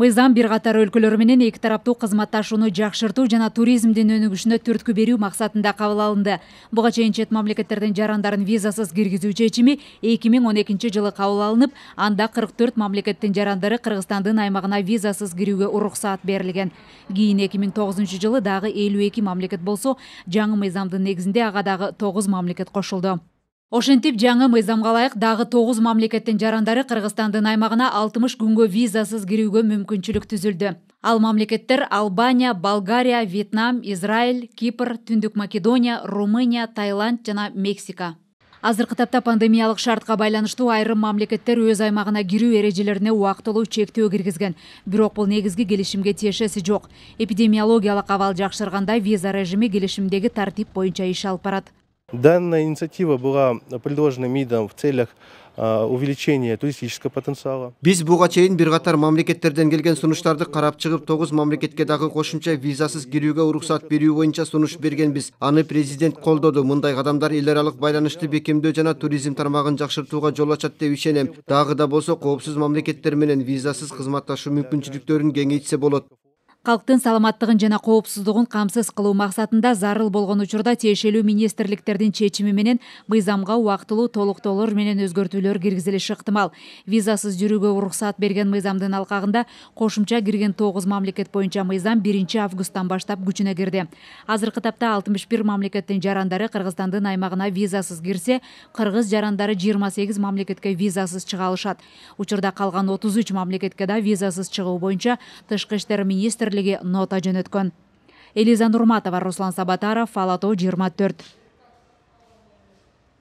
мыйзам бир катар өлкөлөр менен эки тараптуу кызматташууну жакшыртуу жана туризмдин өнүгүшүнө түрткү берүү максатында кабыл алынды буга чейин чет мамлекеттердин жарандарын визасыз киргизүү чечими эки миң он экинчи жылы кабыл алынып анда кырк төрт мамлекеттин жарандары кыргызстандын аймагына визасыз кирүүгө уруксаат берилген кийин эки миң тогузунчу жылы дагы элүү эки мамлекет болсо жаңы мыйзамдын негизинде ага дагы тогуз мамлекет кошулду ошентип жаңы мыйзамга ылайык дагы тогуз мамлекеттин жарандары кыргызстандын аймагына алтымыш күнгө визасыз кирүүгө мүмкүнчүлүк түзүлдү ал мамлекеттер албания болгария вьетнам израиль кипр түндүк македония румыния таийланд жана мексика азыркы тапта пандемиялык шартка байланыштуу айрым мамлекеттер өз аймагына кирүү эрежелерине убактылуу чектөө киргизген бирок бул негизги келишимге тиешеси жок эпидемиологиялык абал жакшырганда виза режими келишимдеги тартип боюнча иш алып барат Данная инициатива была предложена МИДом в целях увеличения туристического потенциала. Биз буга чейин бир катар мамлекеттерден келген сунуштарды карап чыгып, 9 мамлекетке дагы кошумча визасыз кирүүгө уруксат берүү боюнча сунуш біз. Аны президент колдоду. Мындай кадамдар эл байланышты бекемдөө жана туризм тармагын жақшыртуға жол ачат деп ишенем. Дагы да болсо коопсуз мамлекеттер менен визасыз кызматташуу мүмкүнчүлүктөрүн кеңейтсе болот. калктын саламаттыгын жана коопсуздугун камсыз кылуу максатында зарыл болгон учурда тиешелүү министрликтердин чечими менен мыйзамга убактылуу толуктоолор менен өзгөртүүлөр киргизилиши ыктымал визасыз жүрүүгө уруксат берген мыйзамдын алкагында кошумча кирген тогуз мамлекет боюнча мыйзам биринчи августтан баштап күчүнө кирди азыркы тапта алтымыш бир мамлекеттин жарандары кыргызстандын аймагына визасыз кирсе кыргыз жарандары жыйырма сегиз мамлекетке визасыз чыга алышат учурда калган отуз үч мамлекетке да визасыз чыгуу боюнча тышкы иштер министрли нота жөнөткөн элиза нурматова руслан сабатаров ала тоо жыйырма төрт